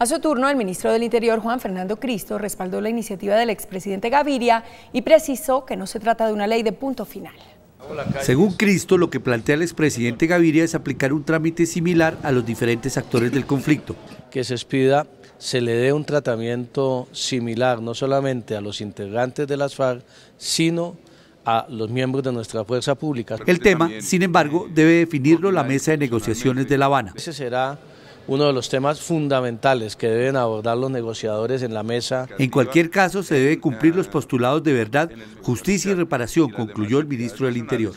A su turno, el ministro del Interior, Juan Fernando Cristo, respaldó la iniciativa del expresidente Gaviria y precisó que no se trata de una ley de punto final. Según Cristo, lo que plantea el expresidente Gaviria es aplicar un trámite similar a los diferentes actores del conflicto. Que se expida, se le dé un tratamiento similar, no solamente a los integrantes de las FARC, sino a los miembros de nuestra fuerza pública. El tema, sin embargo, debe definirlo la mesa de negociaciones de La Habana. Ese será uno de los temas fundamentales que deben abordar los negociadores en la mesa. En cualquier caso, se deben cumplir los postulados de verdad, justicia y reparación, concluyó el ministro del Interior.